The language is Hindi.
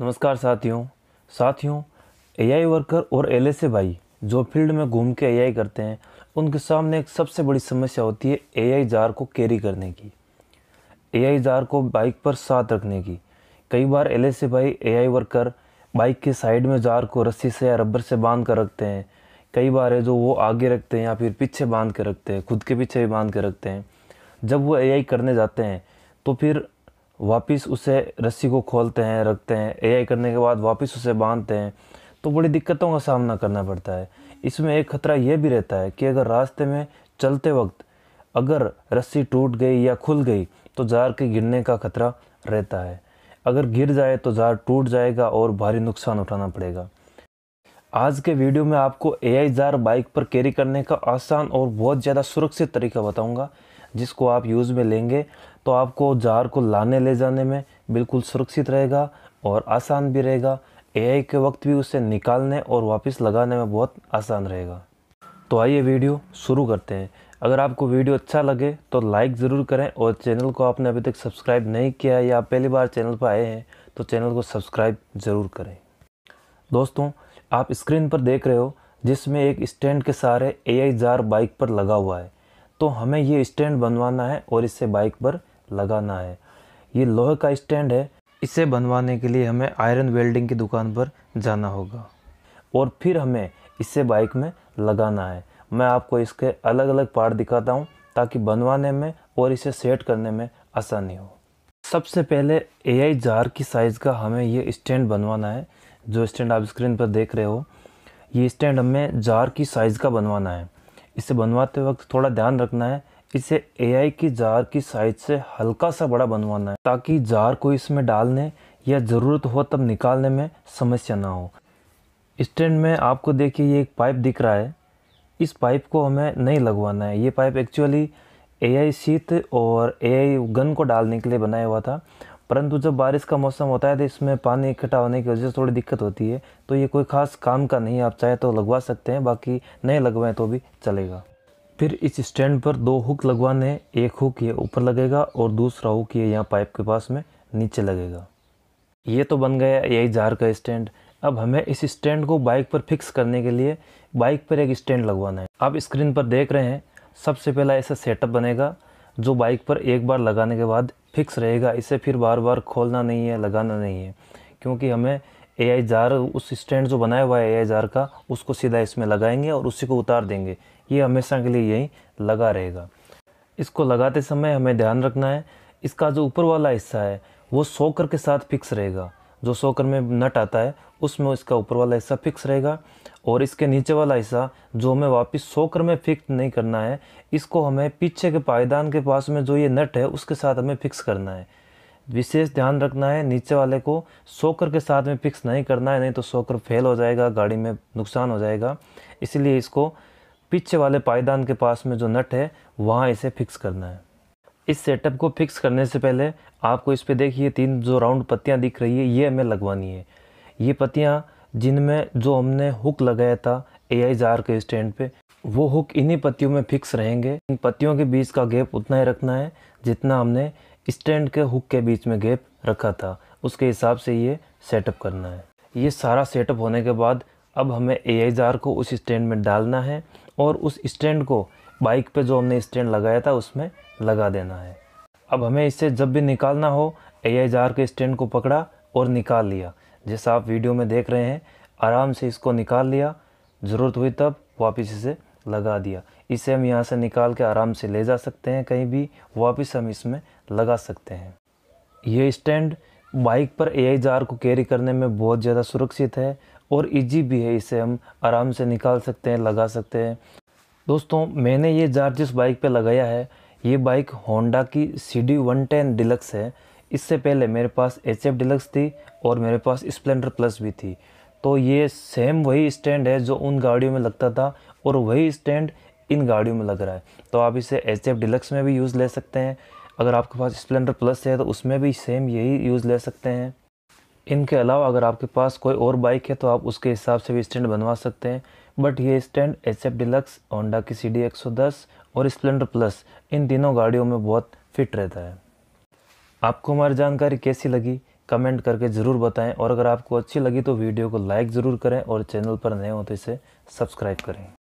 नमस्कार साथियों साथियों एआई वर्कर और एल भाई जो फील्ड में घूम के एआई करते हैं उनके सामने एक सबसे बड़ी समस्या होती है एआई जार को कैरी करने की एआई जार को बाइक पर साथ रखने की कई बार एल भाई एआई वर्कर बाइक के साइड में जार को रस्सी से या रबर से बांध कर रखते हैं कई बार है जो वो आगे रखते हैं या फिर पीछे बांध के रखते हैं खुद के पीछे भी बांध के रखते हैं जब वो एआई करने जाते हैं तो फिर वापस उसे रस्सी को खोलते हैं रखते हैं ए करने के बाद वापस उसे बांधते हैं तो बड़ी दिक्कतों का सामना करना पड़ता है इसमें एक खतरा यह भी रहता है कि अगर रास्ते में चलते वक्त अगर रस्सी टूट गई या खुल गई तो जार के गिरने का खतरा रहता है अगर गिर जाए तो जार टूट जाएगा और भारी नुकसान उठाना पड़ेगा आज के वीडियो में आपको ए आई जार बाइक पर कैरी करने का आसान और बहुत ज़्यादा सुरक्षित तरीका बताऊँगा जिसको आप यूज़ में लेंगे तो आपको जार को लाने ले जाने में बिल्कुल सुरक्षित रहेगा और आसान भी रहेगा एआई के वक्त भी उसे निकालने और वापस लगाने में बहुत आसान रहेगा तो आइए वीडियो शुरू करते हैं अगर आपको वीडियो अच्छा लगे तो लाइक ज़रूर करें और चैनल को आपने अभी तक सब्सक्राइब नहीं किया है या आप पहली बार चैनल पर आए हैं तो चैनल को सब्सक्राइब ज़रूर करें दोस्तों आप स्क्रीन पर देख रहे हो जिसमें एक स्टैंड के सहारे एआई जार बाइक पर लगा हुआ है तो हमें ये स्टैंड बनवाना है और इसे बाइक पर लगाना है ये लोहे का स्टैंड है इसे बनवाने के लिए हमें आयरन वेल्डिंग की दुकान पर जाना होगा और फिर हमें इसे बाइक में लगाना है मैं आपको इसके अलग अलग पार्ट दिखाता हूँ ताकि बनवाने में और इसे सेट करने में आसानी हो सबसे पहले आई जार की साइज़ का हमें ये स्टैंड बनवाना है जो स्टैंड आप स्क्रीन पर देख रहे हो ये स्टैंड हमें जार की साइज़ का बनवाना है इसे बनवाते वक्त थोड़ा ध्यान रखना है इसे ए की जार की साइज से हल्का सा बड़ा बनवाना है ताकि जार को इसमें डालने या ज़रूरत हो तब निकालने में समस्या ना हो स्टैंड में आपको देखिए ये एक पाइप दिख रहा है इस पाइप को हमें नहीं लगवाना है ये पाइप एक्चुअली ए आई और ए आई गन को डालने के लिए बनाया हुआ था परंतु जब बारिश का मौसम होता है तो इसमें पानी इकट्ठा होने की वजह से थोड़ी दिक्कत होती है तो ये कोई ख़ास काम का नहीं आप चाहे तो लगवा सकते हैं बाकी नहीं लगवाएं तो भी चलेगा फिर इस स्टैंड पर दो हुक लगवाने एक हुक ये ऊपर लगेगा और दूसरा हुक ये यहाँ पाइप के पास में नीचे लगेगा ये तो बन गया यही जार का स्टैंड अब हमें इस स्टैंड को बाइक पर फिक्स करने के लिए बाइक पर एक स्टैंड लगवाना है आप स्क्रीन पर देख रहे हैं सबसे पहला ऐसा सेटअप बनेगा जो बाइक पर एक बार लगाने के बाद फिक्स रहेगा इसे फिर बार बार खोलना नहीं है लगाना नहीं है क्योंकि हमें ए आई जार उस स्टैंड जो बनाया हुआ है ए आई जार का उसको सीधा इसमें लगाएंगे और उसी को उतार देंगे ये हमेशा के लिए यहीं लगा रहेगा इसको लगाते समय हमें ध्यान रखना है इसका जो ऊपर वाला हिस्सा है वो सोकर के साथ फिक्स रहेगा जो सोकर में नट आता है उसमें इसका ऊपर वाला हिस्सा फिक्स रहेगा और इसके नीचे वाला हिस्सा जो हमें वापस सोकर में फिक्स नहीं करना है इसको हमें पीछे के पायदान के पास में जो ये नट है उसके साथ हमें फिक्स करना है विशेष ध्यान रखना है नीचे वाले को सोकर के साथ में फिक्स नहीं करना है नहीं तो सोकर फेल हो जाएगा गाड़ी में नुकसान हो जाएगा इसलिए इसको पीछे वाले पायदान के पास में जो नट है वहाँ इसे फिक्स करना है इस सेटअप को फिक्स करने से पहले आपको इस पर देखिए तीन जो राउंड पत्तियाँ दिख रही है ये हमें लगवानी है ये पत्तियाँ जिनमें जो हमने हुक लगाया था ए आई जार के स्टैंड पे वो हुक इन्हीं पत्तियों में फिक्स रहेंगे इन पत्तियों के बीच का गैप उतना ही रखना है जितना हमने स्टैंड के हुक के बीच में गैप रखा था उसके हिसाब से ये सेटअप करना है ये सारा सेटअप होने के बाद अब हमें ए आई जार को उस स्टैंड में डालना है और उस स्टैंड को बाइक पे जो हमने स्टैंड लगाया था उसमें लगा देना है अब हमें इससे जब भी निकालना हो ए आई जार के स्टैंड को पकड़ा और निकाल लिया जैसा आप वीडियो में देख रहे हैं आराम से इसको निकाल लिया ज़रूरत हुई तब वापस इसे लगा दिया इसे हम यहाँ से निकाल के आराम से ले जा सकते हैं कहीं भी वापस हम इसमें लगा सकते हैं ये स्टैंड बाइक पर ए जार को कैरी करने में बहुत ज़्यादा सुरक्षित है और इजी भी है इसे हम आराम से निकाल सकते हैं लगा सकते हैं दोस्तों मैंने ये जार जिस बाइक पर लगाया है ये बाइक होंडा की C D one ten deluxe है इससे पहले मेरे पास एच एफ डिलक्स थी और मेरे पास स्प्लेंडर प्लस भी थी तो ये सेम वही स्टैंड है जो उन गाड़ियों में लगता था और वही स्टैंड इन गाड़ियों में लग रहा है तो आप इसे एच एफ डिलक्स में भी यूज़ ले सकते हैं अगर आपके पास स्प्लेंडर प्लस है तो उसमें भी सेम यही यूज़ ले सकते हैं इनके अलावा अगर आपके पास कोई और बाइक है तो आप उसके हिसाब से भी स्टैंड बनवा सकते हैं बट ये stand H F deluxe Honda की सी डी एक सौ दस और स्प्लेंडर प्लस इन तीनों गाड़ियों में बहुत फिट रहता है आपको हमारी जानकारी कैसी लगी कमेंट करके ज़रूर बताएं और अगर आपको अच्छी लगी तो वीडियो को लाइक ज़रूर करें और चैनल पर नए हो तो इसे सब्सक्राइब करें